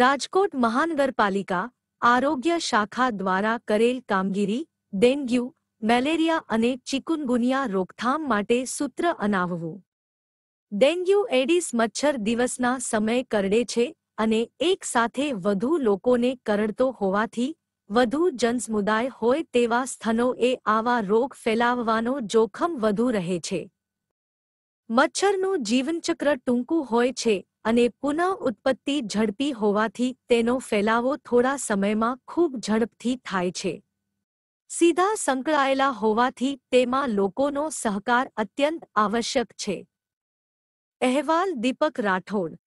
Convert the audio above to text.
રાજકોટ મહાનગરપાલિકા આરોગ્ય શાખા દ્વારા કરેલ કામગીરી ડેન્ગ્યુ મેલેરિયા અને ચિકુનગુનિયા રોકથામ માટે સૂત્ર અનાવવું ડેન્ગ્યુ એડિસ મચ્છર દિવસના સમય કરડે છે અને એક સાથે વધુ લોકોને કરડતો હોવાથી વધુ જનસમુદાય હોય તેવા સ્થનોએ આવા રોગ ફેલાવવાનો જોખમ વધુ રહે છે મચ્છરનું જીવનચક્ર ટૂંકું હોય છે અને પુનઃ ઉત્પત્તિ ઝડપી હોવાથી તેનો ફેલાવો થોડા સમયમાં ખૂબ ઝડપથી થાય છે સીધા સંકળાયેલા હોવાથી તેમાં લોકોનો સહકાર અત્યંત આવશ્યક છે અહેવાલ દીપક રાઠોડ